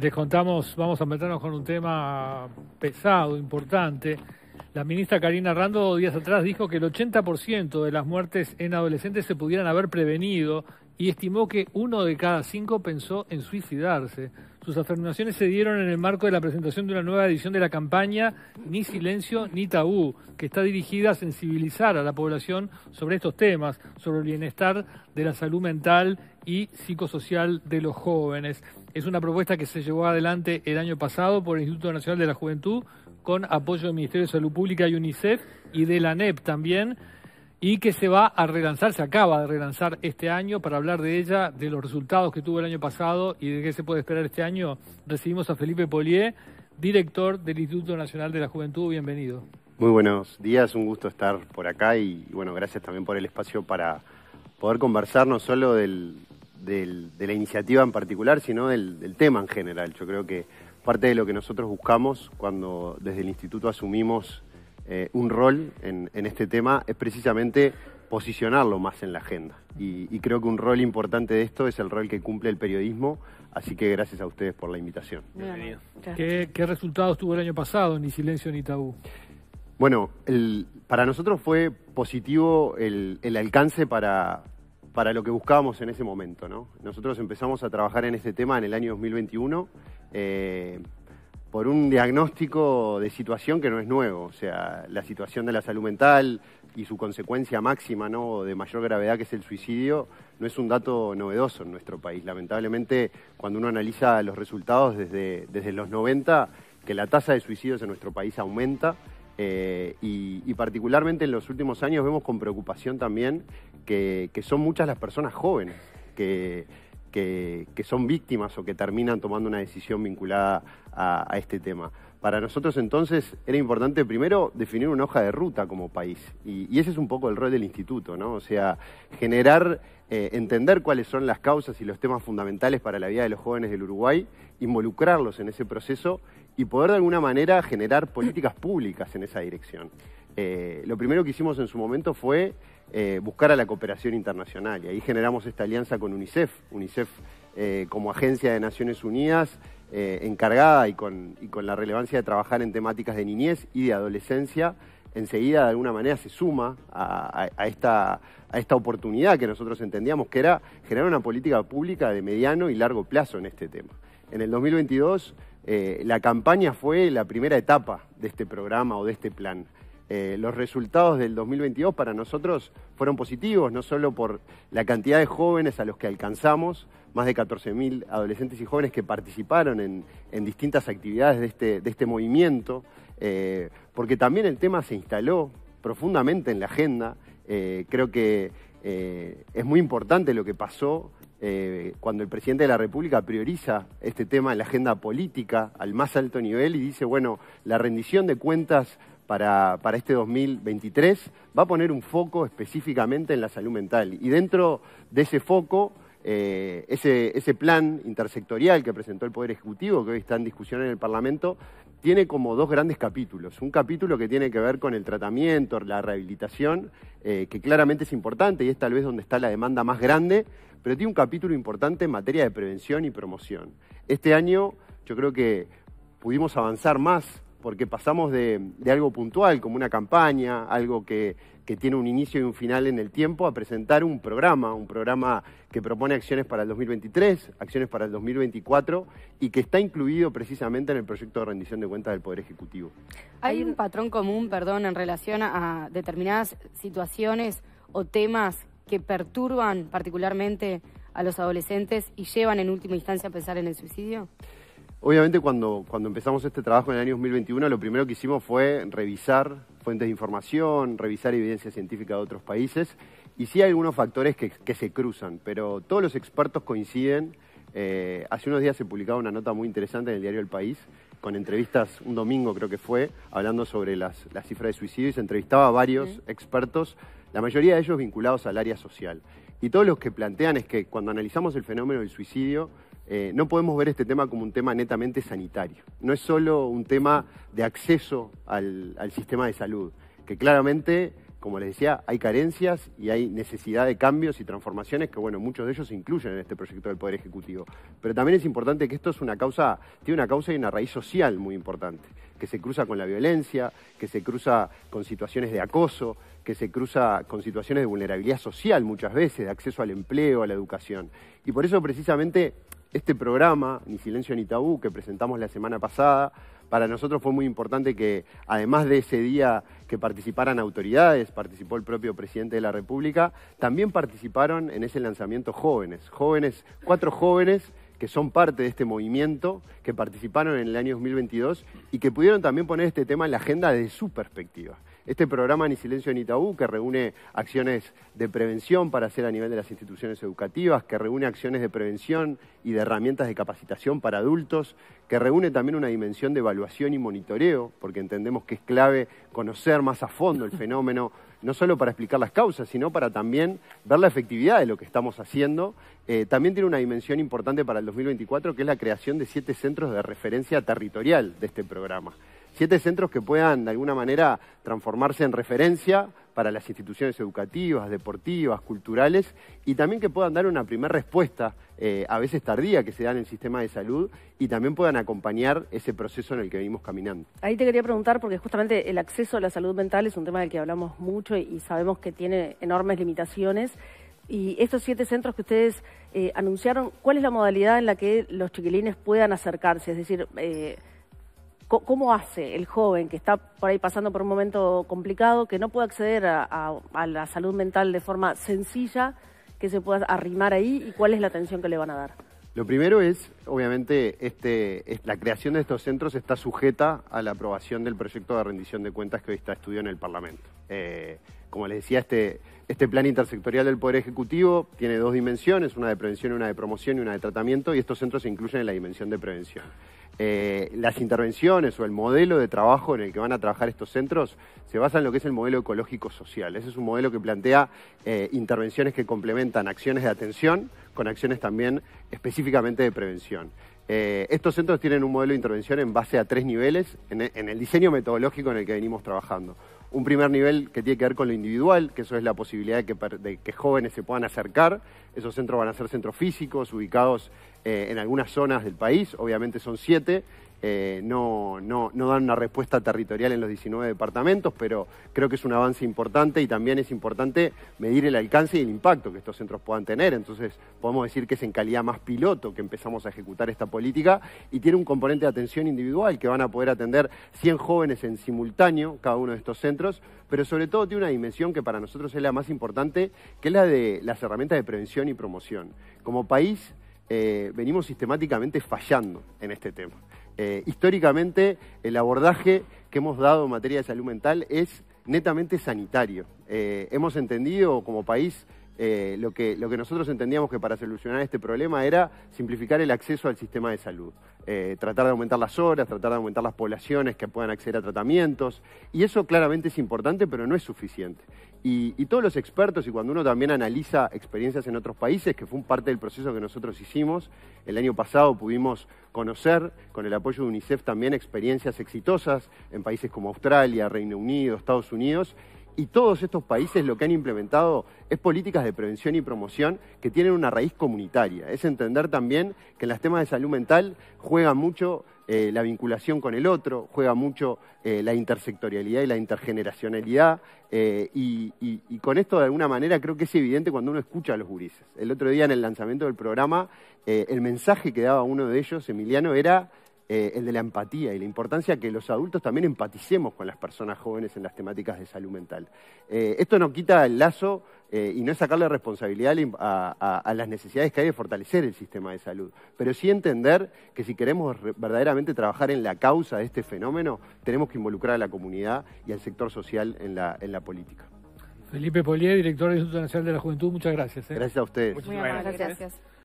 Les contamos, vamos a meternos con un tema pesado, importante. La ministra Karina Rando días atrás dijo que el 80% de las muertes en adolescentes se pudieran haber prevenido y estimó que uno de cada cinco pensó en suicidarse. Sus afirmaciones se dieron en el marco de la presentación de una nueva edición de la campaña Ni Silencio ni Tabú, que está dirigida a sensibilizar a la población sobre estos temas, sobre el bienestar de la salud mental y psicosocial de los jóvenes. Es una propuesta que se llevó adelante el año pasado por el Instituto Nacional de la Juventud con apoyo del Ministerio de Salud Pública y UNICEF y de la NEP también y que se va a relanzar, se acaba de relanzar este año para hablar de ella, de los resultados que tuvo el año pasado y de qué se puede esperar este año. Recibimos a Felipe Polier director del Instituto Nacional de la Juventud. Bienvenido. Muy buenos días, un gusto estar por acá y bueno, gracias también por el espacio para poder conversar no solo del, de la iniciativa en particular, sino del, tema en general. Yo creo que parte de lo que nosotros buscamos cuando desde el instituto asumimos eh, un rol en, este tema es precisamente posicionarlo más en la agenda. Y, creo que un rol importante de esto es el rol que cumple el periodismo, así que gracias a ustedes por la invitación. Bienvenido. ¿Qué, resultados tuvo el año pasado, ni silencio ni tabú? Bueno, para nosotros fue positivo el alcance para, para lo que buscábamos en ese momento. ¿no? Nosotros empezamos a trabajar en este tema en el año 2021 eh, por un diagnóstico de situación que no es nuevo, o sea, la situación de la salud mental y su consecuencia máxima ¿no? de mayor gravedad que es el suicidio, no es un dato novedoso en nuestro país. Lamentablemente, cuando uno analiza los resultados desde, desde los 90, que la tasa de suicidios en nuestro país aumenta. Eh, y, y particularmente en los últimos años vemos con preocupación también que, son muchas las personas jóvenes que, son víctimas o que terminan tomando una decisión vinculada a, este tema. Para nosotros entonces era importante primero definir una hoja de ruta como país y, ese es un poco el rol del instituto, ¿no? O sea, generar, eh, entender cuáles son las causas y los temas fundamentales para la vida de los jóvenes del Uruguay, involucrarlos en ese proceso y poder de alguna manera generar políticas públicas en esa dirección. Eh, lo primero que hicimos en su momento fue eh, buscar a la cooperación internacional y ahí generamos esta alianza con UNICEF. UNICEF eh, como agencia de Naciones Unidas encargada y con, la relevancia de trabajar en temáticas de niñez y de adolescencia, enseguida de alguna manera se suma a, esta, oportunidad que nosotros entendíamos que era generar una política pública de mediano y largo plazo en este tema. En el 2022 la campaña fue la primera etapa de este programa o de este plan. Eh, los resultados del 2022 para nosotros fueron positivos, no solo por la cantidad de jóvenes a los que alcanzamos, más de 14.000 adolescentes y jóvenes que participaron en, distintas actividades de este, este movimiento, eh, porque también el tema se instaló profundamente en la agenda. Eh, creo que es muy importante lo que pasó cuando el presidente de la República prioriza este tema en la agenda política al más alto nivel y dice, bueno, la rendición de cuentas para, este 2023 va a poner un foco específicamente en la salud mental. Y dentro de ese foco, eh, ese, plan intersectorial que presentó el Poder Ejecutivo, que hoy está en discusión en el Parlamento, tiene como dos grandes capítulos. Un capítulo que tiene que ver con el tratamiento, la rehabilitación, eh, que claramente es importante y es tal vez donde está la demanda más grande, pero tiene un capítulo importante en materia de prevención y promoción. Este año yo creo que pudimos avanzar más porque pasamos de, algo puntual, como una campaña, algo que, que, tiene un inicio y un final en el tiempo, a presentar un programa, un programa que propone acciones para el 2023, acciones para el 2024 y que está incluido precisamente en el proyecto de rendición de cuentas del Poder Ejecutivo. Hay un patrón común, perdón, en relación a determinadas situaciones o temas que perturban particularmente a los adolescentes y llevan en última instancia a pensar en el suicidio? Obviamente cuando, cuando empezamos este trabajo en el año 2021, lo primero que hicimos fue revisar fuentes de información, revisar evidencia científica de otros países, y sí hay algunos factores que, se cruzan, pero todos los expertos coinciden. Eh, hace unos días se publicaba una nota muy interesante en el diario El País, con entrevistas, un domingo creo que fue, hablando sobre las, las cifras de suicidio, y se entrevistaba a varios expertos, la mayoría de ellos vinculados al área social. Y todos los que plantean es que cuando analizamos el fenómeno del suicidio, eh, no podemos ver este tema como un tema netamente sanitario. No es solo un tema de acceso al, al sistema de salud, que claramente, como les decía, hay carencias y hay necesidad de cambios y transformaciones que, bueno, muchos de ellos se incluyen en este proyecto del Poder Ejecutivo. Pero también es importante que esto es una causa, tiene una causa y una raíz social muy importante, que se cruza con la violencia, que se cruza con situaciones de acoso, que se cruza con situaciones de vulnerabilidad social muchas veces, de acceso al empleo, a la educación. Y por eso precisamente este programa, Ni Silencio ni Tabú, que presentamos la semana pasada, para nosotros fue muy importante que, además de ese día que participaran autoridades, participó el propio presidente de la República, también participaron en ese lanzamiento jóvenes, jóvenes, cuatro jóvenes que son parte de este movimiento, que participaron en el año 2022 y que pudieron también poner este tema en la agenda desde su perspectiva este programa Ni Silencio ni Tabú, que reúne acciones de prevención para hacer a nivel de las instituciones educativas, que reúne acciones de prevención y de herramientas de capacitación para adultos, que reúne también una dimensión de evaluación y monitoreo, porque entendemos que es clave conocer más a fondo el fenómeno no solo para explicar las causas, sino para también ver la efectividad de lo que estamos haciendo. Eh, también tiene una dimensión importante para el 2024, que es la creación de siete centros de referencia territorial de este programa. Siete centros que puedan, de alguna manera, transformarse en referencia para las instituciones educativas, deportivas, culturales, y también que puedan dar una primera respuesta, eh, a veces tardía, que se dan en el sistema de salud, y también puedan acompañar ese proceso en el que venimos caminando. Ahí te quería preguntar, porque justamente el acceso a la salud mental es un tema del que hablamos mucho y sabemos que tiene enormes limitaciones. Y estos siete centros que ustedes eh, anunciaron, ¿cuál es la modalidad en la que los chiquilines puedan acercarse? Es decir, eh, ¿Cómo hace el joven que está por ahí pasando por un momento complicado, que no puede acceder a, la salud mental de forma sencilla, que se pueda arrimar ahí y cuál es la atención que le van a dar? Lo primero es, obviamente, este, la creación de estos centros está sujeta a la aprobación del proyecto de rendición de cuentas que hoy está estudiado en el Parlamento. Eh, como les decía, este, este plan intersectorial del Poder Ejecutivo tiene dos dimensiones, una de prevención, una de promoción y una de tratamiento, y estos centros se incluyen en la dimensión de prevención. Eh, las intervenciones o el modelo de trabajo en el que van a trabajar estos centros se basa en lo que es el modelo ecológico social. Ese es un modelo que plantea eh, intervenciones que complementan acciones de atención con acciones también específicamente de prevención. Eh, estos centros tienen un modelo de intervención en base a tres niveles en el diseño metodológico en el que venimos trabajando. Un primer nivel que tiene que ver con lo individual, que eso es la posibilidad de que, jóvenes se puedan acercar. Esos centros van a ser centros físicos, ubicados eh, en algunas zonas del país, obviamente son siete, eh, no, dan una respuesta territorial en los 19 departamentos, pero creo que es un avance importante y también es importante medir el alcance y el impacto que estos centros puedan tener. Entonces, podemos decir que es en calidad más piloto que empezamos a ejecutar esta política y tiene un componente de atención individual que van a poder atender 100 jóvenes en simultáneo cada uno de estos centros, pero sobre todo tiene una dimensión que para nosotros es la más importante, que es la de las herramientas de prevención y promoción. Como país, eh, venimos sistemáticamente fallando en este tema. Eh, históricamente, el abordaje que hemos dado en materia de salud mental es netamente sanitario. Eh, hemos entendido como país eh, lo, que, lo que nosotros entendíamos que para solucionar este problema era simplificar el acceso al sistema de salud, eh, tratar de aumentar las horas, tratar de aumentar las poblaciones que puedan acceder a tratamientos, y eso claramente es importante, pero no es suficiente. Y, y, todos los expertos, y cuando uno también analiza experiencias en otros países, que fue un parte del proceso que nosotros hicimos, el año pasado pudimos conocer, con el apoyo de UNICEF también, experiencias exitosas en países como Australia, Reino Unido, Estados Unidos, y todos estos países lo que han implementado es políticas de prevención y promoción que tienen una raíz comunitaria. Es entender también que en los temas de salud mental juega mucho eh, la vinculación con el otro, juega mucho eh, la intersectorialidad y la intergeneracionalidad. Eh, y, y, con esto, de alguna manera, creo que es evidente cuando uno escucha a los gurises. El otro día, en el lanzamiento del programa, el mensaje que daba uno de ellos, Emiliano, era eh, el de la empatía y la importancia que los adultos también empaticemos con las personas jóvenes en las temáticas de salud mental. Eh, esto no quita el lazo eh, y no es sacarle responsabilidad a, las necesidades que hay de fortalecer el sistema de salud, pero sí entender que si queremos verdaderamente trabajar en la causa de este fenómeno, tenemos que involucrar a la comunidad y al sector social en la, política. Felipe Polié, director del Instituto Nacional de la Juventud, muchas gracias. Gracias a ustedes. Muchas gracias.